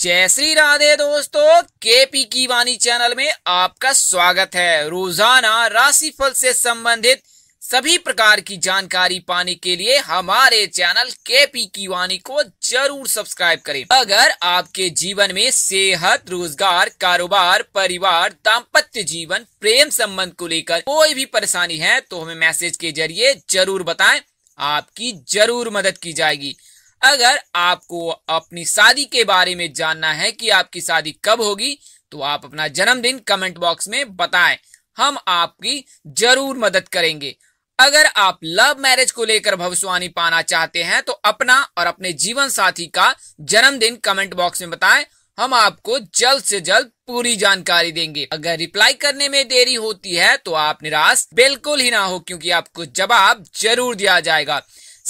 जय श्री राधे दोस्तों केपी की वाणी चैनल में आपका स्वागत है रोजाना राशिफल से संबंधित सभी प्रकार की जानकारी पाने के लिए हमारे चैनल केपी की वाणी को जरूर सब्सक्राइब करें अगर आपके जीवन में सेहत रोजगार कारोबार परिवार दाम्पत्य जीवन प्रेम संबंध को लेकर कोई भी परेशानी है तो हमें मैसेज के जरिए जरूर बताएं आपकी जरूर मदद की जाएगी अगर आपको अपनी शादी के बारे में जानना है कि आपकी शादी कब होगी तो आप अपना जन्मदिन कमेंट बॉक्स में बताएं हम आपकी जरूर मदद करेंगे अगर आप लव मैरिज को लेकर भविष्यवाणी पाना चाहते हैं तो अपना और अपने जीवन साथी का जन्मदिन कमेंट बॉक्स में बताएं हम आपको जल्द से जल्द पूरी जानकारी देंगे अगर रिप्लाई करने में देरी होती है तो आप निराश बिल्कुल ही ना हो क्योंकि आपको जवाब जरूर दिया जाएगा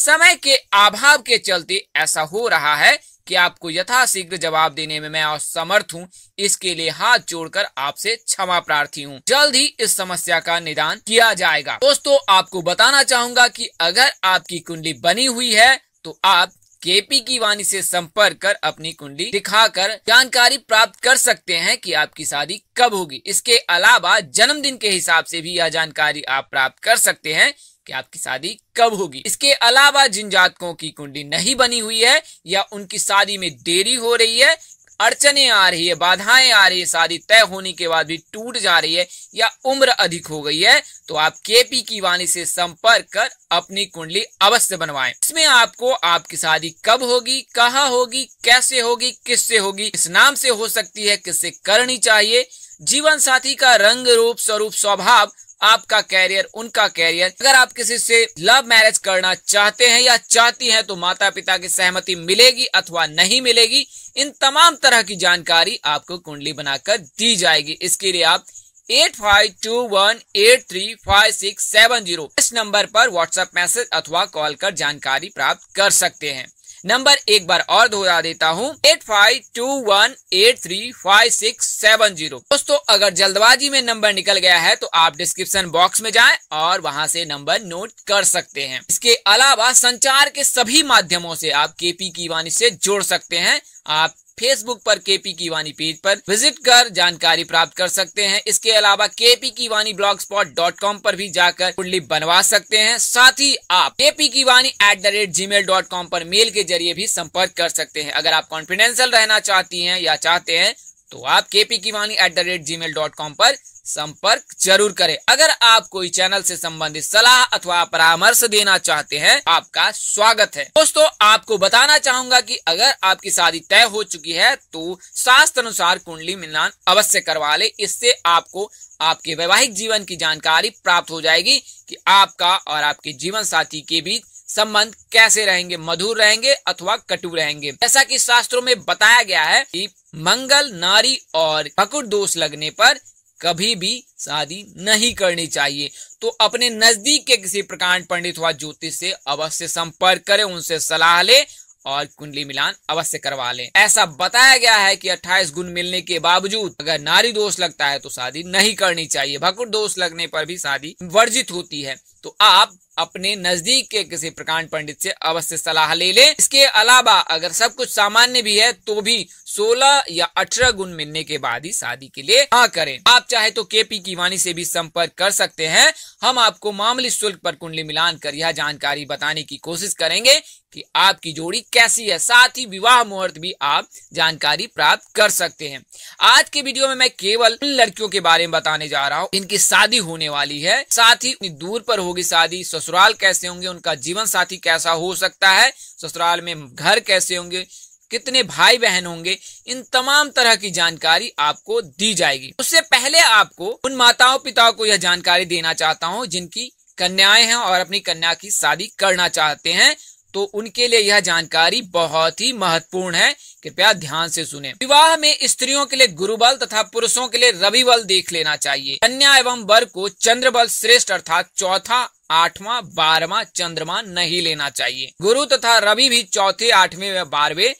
समय के अभाव के चलते ऐसा हो रहा है कि आपको यथाशीघ्र जवाब देने में मैं असमर्थ हूँ इसके लिए हाथ जोड़कर आपसे क्षमा प्रार्थी हूँ जल्द ही इस समस्या का निदान किया जाएगा दोस्तों आपको बताना चाहूंगा कि अगर आपकी कुंडली बनी हुई है तो आप केपी की वाणी से संपर्क कर अपनी कुंडली दिखाकर जानकारी प्राप्त कर सकते हैं कि आपकी शादी कब होगी इसके अलावा जन्मदिन के हिसाब से भी यह जानकारी आप प्राप्त कर सकते हैं कि आपकी शादी कब होगी इसके अलावा जिन जातकों की कुंडली नहीं बनी हुई है या उनकी शादी में देरी हो रही है अड़चने आ रही है बाधाएं आ रही है शादी तय होने के बाद भी टूट जा रही है या उम्र अधिक हो गई है तो आप केपी की वाणी से संपर्क कर अपनी कुंडली अवश्य बनवाएं इसमें आपको आपकी शादी कब होगी कहाँ होगी कैसे होगी किससे होगी किस नाम से हो सकती है किससे करनी चाहिए जीवन साथी का रंग रूप स्वरूप स्वभाव आपका कैरियर उनका कैरियर अगर आप किसी से लव मैरिज करना चाहते हैं या चाहती हैं तो माता पिता की सहमति मिलेगी अथवा नहीं मिलेगी इन तमाम तरह की जानकारी आपको कुंडली बनाकर दी जाएगी इसके लिए आप eight five two one eight three five six seven zero इस नंबर पर व्हाट्सएप मैसेज अथवा कॉल कर जानकारी प्राप्त कर सकते हैं नंबर एक बार और दोहरा देता हूँ eight five two one eight three five six seven zero दोस्तों अगर जल्दबाजी में नंबर निकल गया है तो आप डिस्क्रिप्शन बॉक्स में जाएं और वहां से नंबर नोट कर सकते हैं इसके अलावा संचार के सभी माध्यमों से आप केपी की वाणी से जोड़ सकते हैं आप फेसबुक पर केपी वानी पेज पर विजिट कर जानकारी प्राप्त कर सकते हैं इसके अलावा केपी वानी ब्लॉग स्पॉट डॉट कॉम पर भी जाकर कुंडली बनवा सकते हैं साथ ही आप KP Wani at the rate Gmail dot com पर मेल के जरिए भी संपर्क कर सकते हैं अगर आप कॉन्फिडेंशियल रहना चाहती हैं या चाहते हैं तो आप KP Wani at the rate Gmail dot com पर संपर्क जरूर करें अगर आप कोई चैनल से संबंधित सलाह अथवा परामर्श देना चाहते हैं आपका स्वागत है दोस्तों आपको बताना चाहूंगा कि अगर आपकी शादी तय हो चुकी है तो शास्त्र अनुसार कुंडली मिलान अवश्य करवा ले इससे आपको आपके वैवाहिक जीवन की जानकारी प्राप्त हो जाएगी कि आपका और आपके जीवन साथी के बीच संबंध कैसे रहेंगे मधुर रहेंगे अथवा कटु रहेंगे जैसा कि शास्त्रों में बताया गया है कि मंगल नारी और पकुट दोष लगने पर कभी भी शादी नहीं करनी चाहिए तो अपने नजदीक के किसी प्रकांड पंडित व ज्योतिष से अवश्य संपर्क करें उनसे सलाह ले और कुंडली मिलान अवश्य करवा लें ऐसा बताया गया है कि 28 गुण मिलने के बावजूद अगर नारी दोष लगता है तो शादी नहीं करनी चाहिए भकुर दोष लगने पर भी शादी वर्जित होती है तो आप अपने नजदीक के किसी प्रकांड पंडित से अवश्य सलाह ले लें इसके अलावा अगर सब कुछ सामान्य भी है तो भी 16 या 18 गुण मिलने के बाद ही शादी के लिए हाँ करें आप चाहे तो केपी की वाणी से भी संपर्क कर सकते हैं हम आपको मामूली शुल्क पर कुंडली मिलान कर यह जानकारी बताने की कोशिश करेंगे कि आपकी जोड़ी कैसी है साथ ही विवाह मुहूर्त भी आप जानकारी प्राप्त कर सकते हैं आज के वीडियो में मैं केवल उन लड़कियों के बारे में बताने जा रहा हूँ इनकी शादी होने वाली है साथ ही दूर पर होगी शादी ससुराल कैसे होंगे उनका जीवन साथी कैसा हो सकता है ससुराल में घर कैसे होंगे कितने भाई बहन होंगे इन तमाम तरह की जानकारी आपको दी जाएगी उससे पहले आपको उन माताओं पिताओं को यह जानकारी देना चाहता हूँ जिनकी कन्याएं हैं और अपनी कन्या की शादी करना चाहते हैं तो उनके लिए यह जानकारी बहुत ही महत्वपूर्ण है कृपया ध्यान से सुने विवाह में स्त्रियों के लिए गुरु बल तथा पुरुषों के लिए रवि बल देख लेना चाहिए कन्या एवं वर को चंद्र बल श्रेष्ठ अर्थात चौथा आठवा बारहवा चंद्रमा नहीं लेना चाहिए गुरु तथा रवि भी चौथे आठवें व बारहवें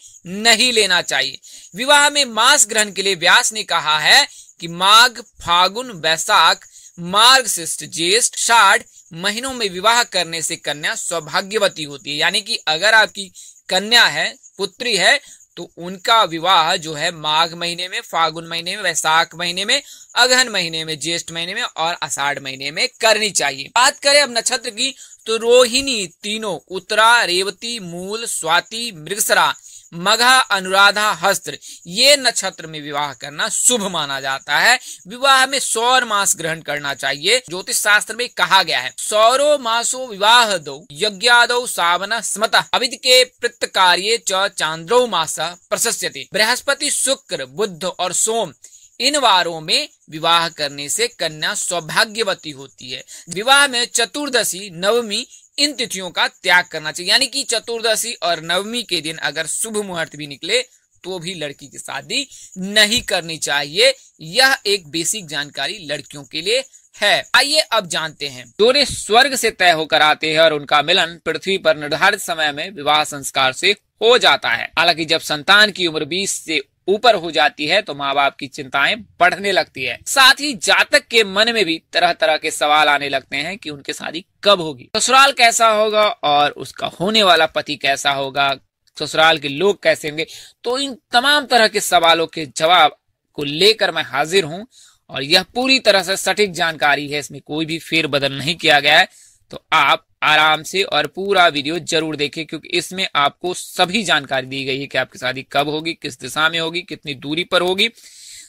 नहीं लेना चाहिए विवाह में मास ग्रहण के लिए व्यास ने कहा है कि माघ फागुन वैशाख मार्ग शिष्ट ज्येष्ठ साढ़ महीनों में विवाह करने से कन्या सौभाग्यवती होती है यानी कि अगर आपकी कन्या है पुत्री है तो उनका विवाह जो है माघ महीने में फागुन महीने में वैशाख महीने में अगहन महीने में ज्येष्ठ महीने में और आषाढ़ महीने में करनी चाहिए बात करें अब नक्षत्र की तो रोहिणी तीनों उत्तरा रेवती मूल स्वाति मृगसरा मघा अनुराधा हस्त्र ये नक्षत्र में विवाह करना शुभ माना जाता है विवाह में सौर मास ग्रहण करना चाहिए ज्योतिष शास्त्र में कहा गया है सौरो मासो विवाह दो यज्ञाद सावन स्मत अविद के प्रत्य कार्य चांद्रो मास प्रशस्यते बृहस्पति शुक्र बुद्ध और सोम इन वारों में विवाह करने से कन्या सौभाग्यवती होती है विवाह में चतुर्दशी नवमी इन तिथियों का त्याग करना चाहिए यानी कि चतुर्दशी और नवमी के दिन अगर शुभ मुहूर्त भी निकले तो भी लड़की की शादी नहीं करनी चाहिए यह एक बेसिक जानकारी लड़कियों के लिए है आइए अब जानते हैं दोनों स्वर्ग से तय होकर आते हैं और उनका मिलन पृथ्वी पर निर्धारित समय में विवाह संस्कार से हो जाता है हालांकि जब संतान की उम्र 20 से ऊपर हो जाती है तो माँ बाप की चिंताएं बढ़ने लगती है साथ ही जातक के मन में भी तरह तरह के सवाल आने लगते हैं कि उनके शादी कब होगी ससुराल कैसा होगा और उसका होने वाला पति कैसा होगा ससुराल के लोग कैसे होंगे तो इन तमाम तरह के सवालों के जवाब को लेकर मैं हाजिर हूँ और यह पूरी तरह से सटीक जानकारी है इसमें कोई भी फेरबदल नहीं किया गया है तो आप आराम से और पूरा वीडियो जरूर देखें क्योंकि इसमें आपको सभी जानकारी दी गई है कि आपकी शादी कब होगी किस दिशा में होगी कितनी दूरी पर होगी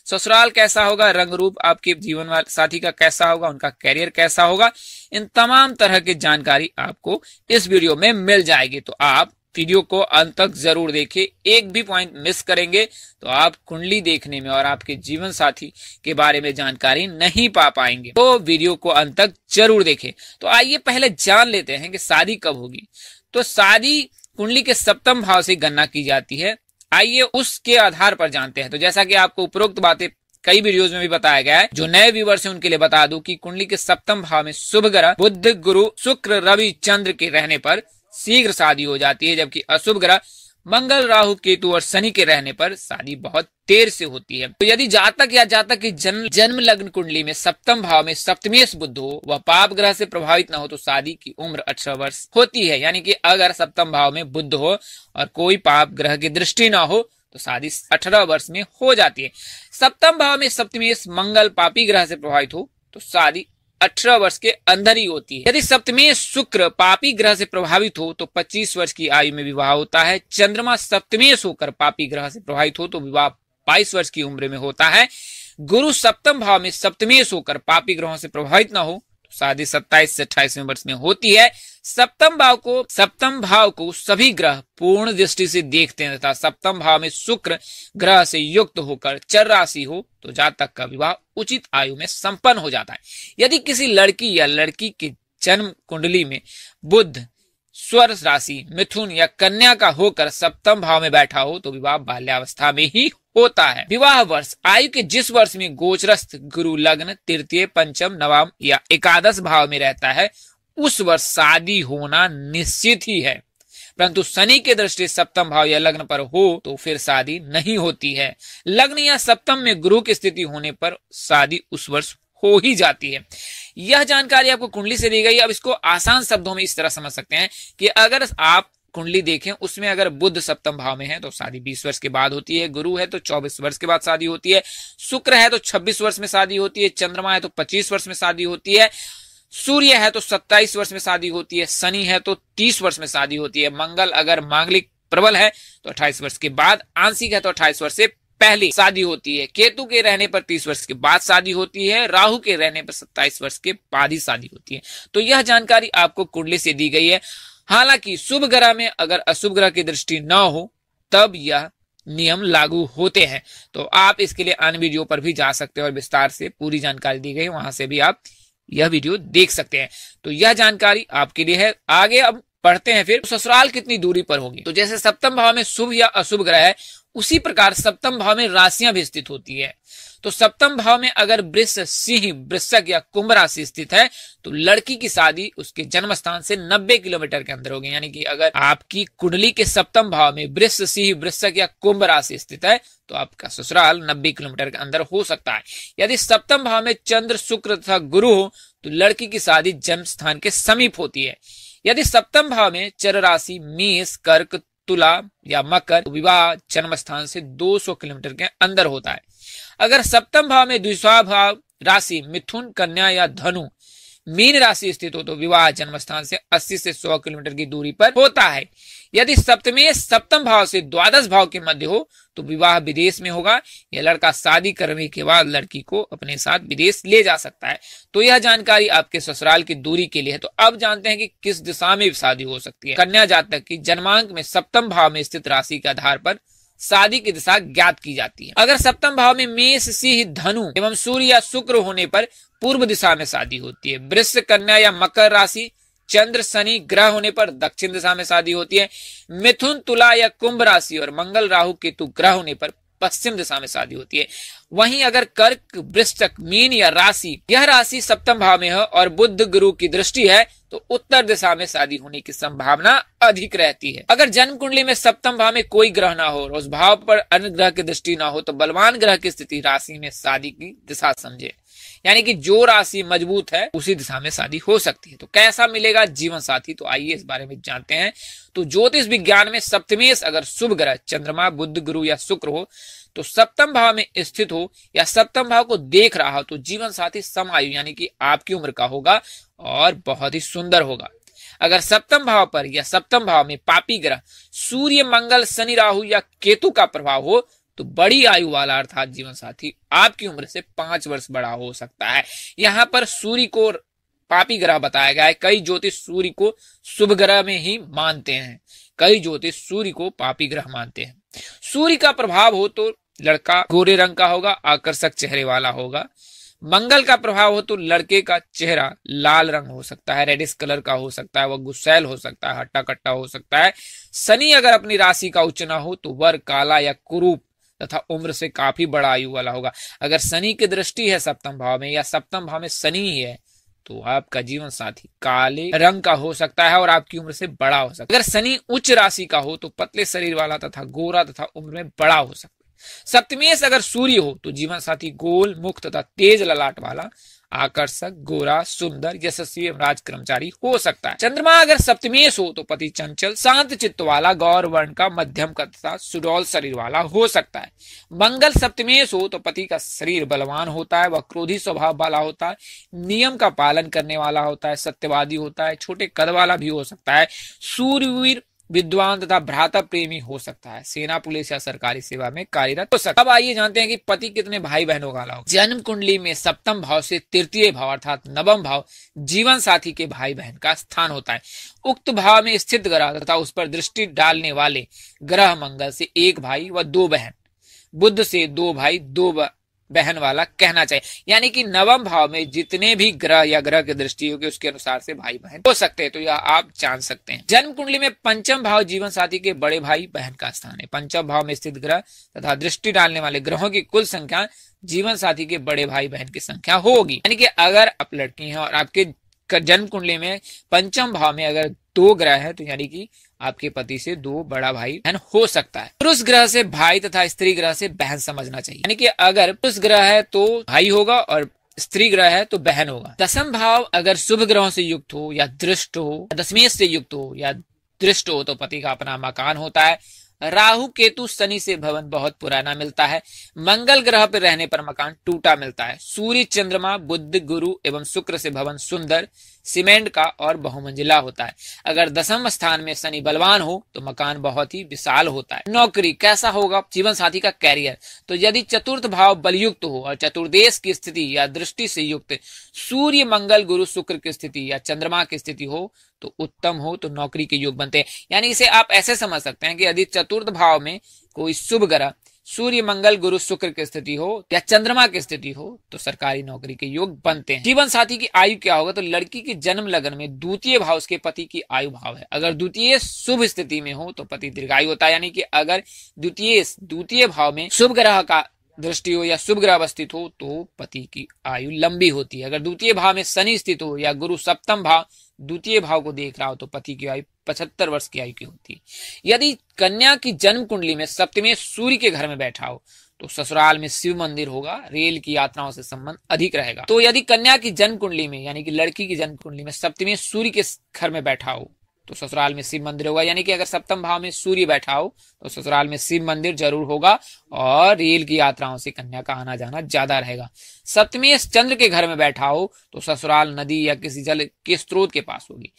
ससुराल कैसा होगा रंग रूप आपके जीवन साथी का कैसा होगा उनका कैरियर कैसा होगा इन तमाम तरह की जानकारी आपको इस वीडियो में मिल जाएगी तो आप वीडियो को अंत तक जरूर देखें एक भी पॉइंट मिस करेंगे तो आप कुंडली देखने में और आपके जीवन साथी के बारे में जानकारी नहीं पा पाएंगे तो वीडियो को अंत तक जरूर देखें तो आइए पहले जान लेते हैं कि शादी कब होगी तो शादी कुंडली के सप्तम भाव से गणना की जाती है आइए उसके आधार पर जानते हैं तो जैसा कि आपको उपरोक्त बातें कई वीडियोस में भी बताया गया है जो नए व्यूवर्स हैं उनके लिए बता दूं कि कुंडली के सप्तम भाव में शुभ ग्रह बुद्ध गुरु शुक्र रवि चंद्र के रहने पर शीघ्र शादी हो जाती है जबकि अशुभ ग्रह मंगल राहु केतु और शनि के रहने पर शादी बहुत देर से होती है तो यदि जातक या जातक की जन्म जन्म लग्न कुंडली में सप्तम भाव में सप्तमेश बुद्ध हो वह पाप ग्रह से प्रभावित न हो तो शादी की उम्र अठारह वर्ष होती है यानी कि अगर सप्तम भाव में बुद्ध हो और कोई पाप ग्रह की दृष्टि न हो तो शादी अठारह वर्ष में हो जाती है सप्तम भाव में सप्तमेश मंगल पापी ग्रह से प्रभावित हो तो शादी अठारह वर्ष के अंदर ही होती है यदि सप्तमी शुक्र पापी ग्रह से प्रभावित हो तो पच्चीस वर्ष की आयु में विवाह होता है चंद्रमा सप्तमेश होकर पापी ग्रह से प्रभावित हो तो विवाह बाईस वर्ष की उम्र में होता है गुरु सप्तम भाव में सप्तमेश होकर पापी ग्रहों से प्रभावित न हो शादी 27 से 28 वर्ष में होती है सप्तम भाव को सप्तम भाव को सभी ग्रह पूर्ण दृष्टि से देखते हैं तथा सप्तम भाव में शुक्र ग्रह से युक्त होकर चर राशि हो तो जातक का विवाह उचित आयु में संपन्न हो जाता है यदि किसी लड़की या लड़की के जन्म कुंडली में बुद्ध स्वर राशि मिथुन या कन्या का होकर सप्तम भाव में बैठा हो तो विवाह बाल्यावस्था में ही होता है विवाह वर्ष आयु के जिस वर्ष में गोचरस्थ गुरु लग्न तृतीय पंचम नवम या एकादश भाव में रहता है उस वर्ष शादी होना निश्चित ही है परंतु शनि के दृष्टि सप्तम भाव या लग्न पर हो तो फिर शादी नहीं होती है लग्न या सप्तम में गुरु की स्थिति होने पर शादी उस वर्ष हो ही जाती है यह जानकारी आपको कुंडली से दी गई अब इसको आसान शब्दों में इस तरह समझ सकते हैं कि अगर आप कुंडली देखें उसमें अगर बुद्ध सप्तम भाव में है तो शादी बीस वर्ष के बाद होती है गुरु है तो चौबीस वर्ष के बाद शादी होती है शुक्र है तो छब्बीस वर्ष में शादी होती है चंद्रमा है तो पच्चीस वर्ष में शादी होती है सूर्य है तो सत्ताईस वर्ष में शादी होती है शनि है तो तीस वर्ष में शादी होती है मंगल अगर मांगलिक प्रबल है तो अट्ठाईस वर्ष के बाद आंशिक है तो अट्ठाईस वर्ष से पहले शादी होती है केतु के रहने पर तीस वर्ष के बाद शादी होती है राहु के रहने पर सत्ताईस वर्ष के बाद ही शादी होती है तो यह जानकारी आपको कुंडली से दी गई है हालांकि शुभ ग्रह में अगर अशुभ ग्रह की दृष्टि न हो तब यह नियम लागू होते हैं तो आप इसके लिए अन्य वीडियो पर भी जा सकते हो और विस्तार से पूरी जानकारी दी गई वहां से भी आप यह वीडियो देख सकते हैं तो यह जानकारी आपके लिए है आगे अब पढ़ते हैं फिर ससुराल कितनी दूरी पर होगी तो जैसे सप्तम भाव में शुभ या अशुभ ग्रह है उसी प्रकार सप्तम भाव में राशियां भी स्थित होती है तो सप्तम भाव में अगर वृक्ष सिंह वृश्चक या कुंभ राशि स्थित है तो लड़की की शादी उसके जन्म स्थान से 90 किलोमीटर के अंदर होगी यानी कि अगर आपकी कुंडली के सप्तम भाव में वृक्ष सिंह वृश्चक या कुंभ राशि स्थित है तो आपका ससुराल 90 किलोमीटर के अंदर हो सकता है यदि सप्तम भाव में चंद्र शुक्र तथा गुरु हो तो लड़की की शादी जन्म स्थान के समीप होती है यदि सप्तम भाव में चर राशि मेष कर्क तुला या मकर तो विवाह जन्म स्थान से 200 किलोमीटर के अंदर होता है अगर सप्तम भाव में द्विशा भाव राशि मिथुन कन्या या धनु मीन राशि स्थित हो तो विवाह जन्म स्थान से 80 से 100 किलोमीटर की दूरी पर होता है यदि सप्तमी सप्तम भाव से द्वादश भाव के मध्य हो तो विवाह विदेश में होगा यह लड़का शादी करने के बाद लड़की को अपने साथ विदेश ले जा सकता है तो यह जानकारी आपके ससुराल की दूरी के लिए है तो अब जानते हैं कि किस दिशा में शादी हो सकती है कन्या जातक की जन्मांक में सप्तम भाव में स्थित राशि के आधार पर शादी की दिशा ज्ञात की जाती है अगर सप्तम भाव में मेष सिंह धनु एवं सूर्य या शुक्र होने पर पूर्व दिशा में शादी होती है वृक्ष कन्या या मकर राशि चंद्र शनि ग्रह होने पर दक्षिण दिशा में शादी होती है मिथुन तुला या कुंभ राशि और मंगल राहु केतु ग्रह होने पर पश्चिम दिशा में शादी होती है वहीं अगर कर्क वृश्चक मीन या राशि यह राशि सप्तम भाव में हो और बुद्ध गुरु की दृष्टि है तो उत्तर दिशा में शादी होने की संभावना अधिक रहती है अगर जन्म कुंडली में सप्तम भाव में कोई ग्रह ना हो और उस भाव पर अन्य ग्रह की दृष्टि ना हो तो बलवान ग्रह की स्थिति राशि में शादी की दिशा समझे यानी कि जो राशि मजबूत है उसी दिशा में शादी हो सकती है तो कैसा मिलेगा जीवन साथी तो आइए इस बारे में जानते हैं तो ज्योतिष विज्ञान में सप्तमेश अगर शुभ ग्रह चंद्रमा बुद्ध गुरु या शुक्र हो तो सप्तम भाव में स्थित हो या सप्तम भाव को देख रहा हो तो जीवन साथी समायु यानी कि आपकी उम्र का होगा और बहुत ही सुंदर होगा अगर सप्तम भाव पर या सप्तम भाव में पापी ग्रह सूर्य मंगल शनि राहु या केतु का प्रभाव हो तो बड़ी आयु वाला अर्थात जीवन साथी आपकी उम्र से पांच वर्ष बड़ा हो सकता है यहां पर सूर्य को पापी ग्रह बताया गया है कई ज्योतिष सूर्य को शुभ ग्रह में ही मानते हैं कई ज्योतिष सूर्य को पापी ग्रह मानते हैं सूर्य का प्रभाव हो तो लड़का गोरे रंग का होगा आकर्षक चेहरे वाला होगा मंगल का प्रभाव हो तो लड़के का चेहरा लाल रंग हो सकता है रेडिस कलर का हो सकता है वह गुस्सैल हो सकता है हट्टा कट्टा हो सकता है शनि अगर अपनी राशि का उचना हो तो वर काला या कुरूप तथा उम्र से काफी बड़ा आयु वाला होगा अगर शनि की दृष्टि है सप्तम भाव में या सप्तम भाव में शनि ही है तो आपका जीवन साथी काले रंग का हो सकता है और आपकी उम्र से बड़ा हो सकता है अगर शनि उच्च राशि का हो तो पतले शरीर वाला तथा गोरा तथा उम्र में बड़ा हो सकता है सप्तमेश अगर सूर्य हो तो जीवन साथी गोल मुख तथा तेज ललाट वाला आकर्षक गोरा सुंदर यशस्वी एवं राज कर्मचारी हो सकता है चंद्रमा अगर सप्तमेश हो तो पति चंचल शांत चित्त वाला गौर वर्ण का मध्यम का तथा सुडौल शरीर वाला हो सकता है मंगल सप्तमेश हो तो पति का शरीर बलवान होता है वह क्रोधी स्वभाव वाला होता है नियम का पालन करने वाला होता है सत्यवादी होता है छोटे कद वाला भी हो सकता है सूर्यवीर विद्वान तथा भ्राता प्रेमी हो सकता है सेना पुलिस या सरकारी सेवा में कार्यरत हो सकता है अब आइए जानते हैं कि पति कितने भाई बहनों का लाओ जन्म कुंडली में सप्तम भाव से तृतीय भाव अर्थात नवम भाव जीवन साथी के भाई बहन का स्थान होता है उक्त भाव में स्थित ग्रह तथा उस पर दृष्टि डालने वाले ग्रह मंगल से एक भाई व दो बहन बुद्ध से दो भाई दो बहन वाला कहना चाहिए यानी कि नवम भाव में जितने भी ग्रह या ग्रह की दृष्टि होगी उसके अनुसार से भाई बहन हो सकते हैं तो यह आप जान सकते हैं जन्म कुंडली में पंचम भाव जीवन साथी के बड़े भाई बहन का स्थान है पंचम भाव में स्थित ग्रह तथा दृष्टि डालने वाले ग्रहों की कुल संख्या जीवन साथी के बड़े भाई बहन की संख्या होगी यानी कि अगर आप लड़की हैं और आपके जन्म कुंडली में पंचम भाव में अगर दो ग्रह है तो यानी कि आपके पति से दो बड़ा भाई बहन हो सकता है पुरुष ग्रह से भाई तथा स्त्री ग्रह से बहन समझना चाहिए यानी कि अगर पुरुष ग्रह है तो भाई होगा और स्त्री ग्रह है तो बहन होगा दसम भाव अगर शुभ ग्रहों से युक्त हो या दृष्ट हो दशमेश से युक्त हो या दृष्ट हो तो पति का अपना मकान होता है राहु केतु शनि से भवन बहुत पुराना मिलता है मंगल ग्रह पर रहने पर मकान टूटा मिलता है सूर्य चंद्रमा बुद्ध गुरु एवं शुक्र से भवन सुंदर सीमेंट का और बहुमंजिला होता है अगर दसम स्थान में शनि बलवान हो तो मकान बहुत ही विशाल होता है नौकरी कैसा होगा जीवन साथी का कैरियर तो यदि चतुर्थ भाव बलयुक्त हो और चतुर्देश की स्थिति या दृष्टि से युक्त सूर्य मंगल गुरु शुक्र की स्थिति या चंद्रमा की स्थिति हो तो उत्तम हो तो नौकरी के योग बनते हैं यानी इसे आप ऐसे समझ सकते हैं कि यदि चतुर्थ भाव में कोई शुभ ग्रह सूर्य मंगल गुरु शुक्र की स्थिति हो या चंद्रमा की स्थिति हो तो सरकारी नौकरी के योग बनते हैं जीवन साथी की आयु क्या होगा तो लड़की की जन्म लगन में द्वितीय भाव उसके पति की आयु भाव है अगर द्वितीय शुभ स्थिति में हो तो पति दीर्घायु होता है यानी कि अगर द्वितीय द्वितीय भाव में शुभ ग्रह का दृष्टि हो या शुभ ग्रह अवस्थित हो तो पति की आयु लंबी होती है अगर द्वितीय भाव में शनि स्थित हो या गुरु सप्तम भाव द्वितीय भाव को देख रहा हो तो पति की आयु पचहत्तर वर्ष की आयु की होती है यदि कन्या की जन्म कुंडली में सप्तमी सूर्य के घर में बैठा हो तो ससुराल में शिव मंदिर होगा रेल की यात्राओं से संबंध अधिक रहेगा तो यदि कन्या की जन्म कुंडली में यानी कि लड़की की जन्म कुंडली में सप्तमी सूर्य के घर में बैठा हो तो ससुराल में शिव मंदिर होगा यानी कि अगर सप्तम भाव में सूर्य बैठा हो तो ससुराल में शिव मंदिर जरूर होगा और रेल की यात्राओं से कन्या का आना जाना ज्यादा रहेगा सप्तमी चंद्र के घर में बैठा हो तो ससुराल नदी या किसी जल के स्रोत के पास होगी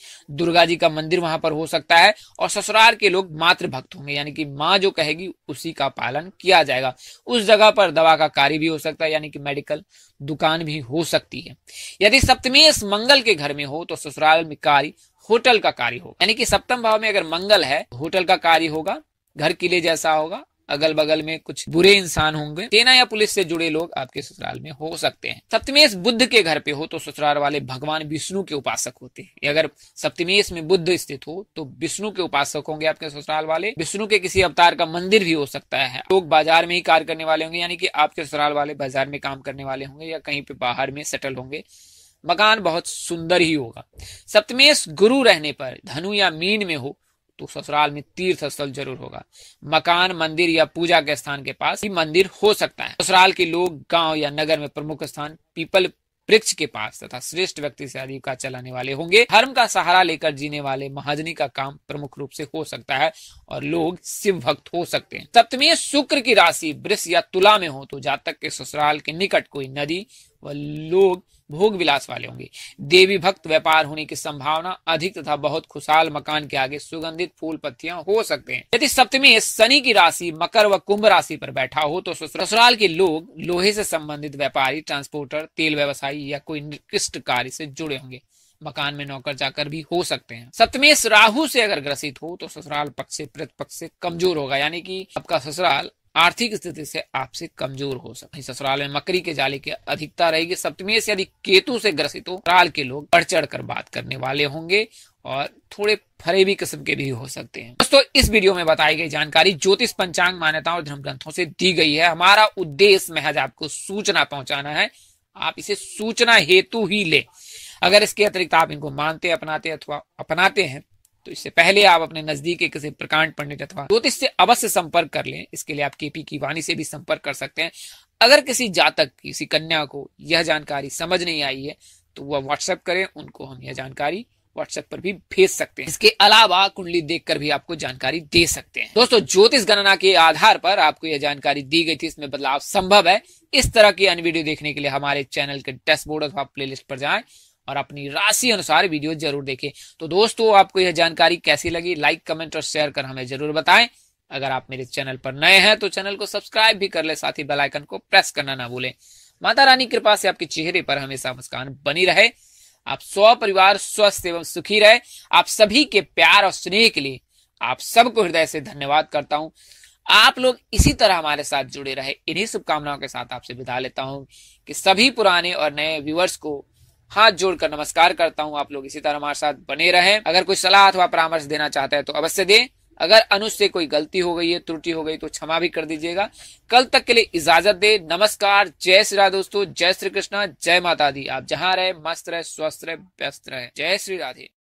दुर्गा जी का मंदिर वहां पर हो सकता है और ससुराल के लोग मात्र भक्त होंगे यानी कि माँ जो कहेगी उसी का पालन किया जाएगा उस जगह पर दवा का कार्य भी हो सकता है यानी कि मेडिकल दुकान भी हो सकती है यदि सप्तमी मंगल के घर में हो तो ससुराल में कार्य होटल का कार्य होगा यानी कि सप्तम भाव में अगर मंगल है तो होटल का कार्य होगा घर किले जैसा होगा अगल बगल में कुछ बुरे इंसान होंगे सेना या पुलिस से जुड़े लोग आपके ससुराल में हो सकते हैं सप्तमेश बुद्ध के घर पे हो तो ससुराल वाले भगवान विष्णु के उपासक होते हैं अगर सप्तमेश में बुद्ध स्थित हो तो विष्णु के उपासक होंगे आपके ससुराल वाले विष्णु के किसी अवतार का मंदिर भी हो सकता है लोग बाजार में ही कार्य करने वाले होंगे यानी कि आपके ससुराल वाले बाजार में काम करने वाले होंगे या कहीं पे बाहर में सेटल होंगे मकान बहुत सुंदर ही होगा सप्तमेश गुरु रहने पर धनु या मीन में हो तो ससुराल में तीर्थ स्थल जरूर होगा मकान मंदिर या पूजा के स्थान के पास ही मंदिर हो सकता है ससुराल के लोग गांव या नगर में प्रमुख स्थान पीपल वृक्ष के पास तथा श्रेष्ठ व्यक्ति से आजीविका चलाने वाले होंगे धर्म का सहारा लेकर जीने वाले महाजनी का काम प्रमुख रूप से हो सकता है और लोग शिव भक्त हो सकते हैं सप्तमी शुक्र की राशि वृक्ष या तुला में हो तो जातक के ससुराल के निकट कोई नदी व लोग भोग विलास वाले होंगे देवी भक्त व्यापार होने की संभावना अधिक तथा बहुत खुशहाल मकान के आगे सुगंधित फूल पत्तियां हो सकते हैं यदि सप्तमी शनि की राशि मकर व कुंभ राशि पर बैठा हो तो ससुराल के लोग लोहे से संबंधित व्यापारी ट्रांसपोर्टर तेल व्यवसायी या कोई निकृष्ट कार्य से जुड़े होंगे मकान में नौकर जाकर भी हो सकते हैं सप्तमेश राहु से अगर ग्रसित हो तो ससुराल पक्ष से पृथ्व पक्ष से कमजोर होगा यानी कि आपका ससुराल आर्थिक स्थिति से आपसे कमजोर हो सकते ससुराल में मकरी के जाले की अधिकता रहेगी सप्तमी से यदि केतु से ग्रसित हो ससुराल के लोग बढ़ चढ़ कर बात करने वाले होंगे और थोड़े फरेबी किस्म के भी हो सकते हैं दोस्तों इस वीडियो में बताई गई जानकारी ज्योतिष पंचांग मान्यताओं और धर्म ग्रंथों से दी गई है हमारा उद्देश्य महज आपको सूचना पहुंचाना है आप इसे सूचना हेतु ही ले अगर इसके अतिरिक्त आप इनको मानते अपनाते अथवा अपनाते हैं तो इससे पहले आप अपने नजदीक के किसी प्रकांड पंडित अथवा ज्योतिष से अवश्य संपर्क कर लें इसके लिए आप केपी की वाणी से भी संपर्क कर सकते हैं अगर किसी जातक किसी कन्या को यह जानकारी समझ नहीं आई है तो वह व्हाट्सएप करें उनको हम यह जानकारी व्हाट्सएप पर भी भेज सकते हैं इसके अलावा कुंडली देखकर भी आपको जानकारी दे सकते हैं दोस्तों ज्योतिष गणना के आधार पर आपको यह जानकारी दी गई थी इसमें बदलाव संभव है इस तरह की अन्य वीडियो देखने के लिए हमारे चैनल के डैशबोर्ड अथवा प्लेलिस्ट पर जाएं और अपनी राशि अनुसार वीडियो जरूर देखें तो दोस्तों आपको यह जानकारी कैसी लगी लाइक कमेंट और शेयर कर हमें जरूर बताएं अगर आप मेरे चैनल पर नए हैं तो चैनल को सब्सक्राइब भी कर ले साथ ही बेलाइकन को प्रेस करना ना भूलें माता रानी कृपा से आपके चेहरे पर हमेशा मुस्कान बनी रहे आप स्व परिवार स्वस्थ एवं सुखी रहे आप सभी के प्यार और स्नेह के लिए आप सबको हृदय से धन्यवाद करता हूं आप लोग इसी तरह हमारे साथ जुड़े रहे इन्हीं शुभकामनाओं के साथ आपसे विदा लेता हूं कि सभी पुराने और नए व्यूवर्स को हाथ जोड़कर नमस्कार करता हूँ आप लोग इसी तरह हमारे साथ बने रहे अगर कोई सलाह अथवा परामर्श देना चाहता है तो अवश्य दे अगर अनुज से कोई गलती हो गई है त्रुटि हो गई तो क्षमा भी कर दीजिएगा कल तक के लिए इजाजत दे नमस्कार जय श्री राधे दोस्तों जय श्री कृष्णा जय माता दी आप जहां रहे मस्त रहे स्वस्थ रहे व्यस्त रहे जय श्री राधे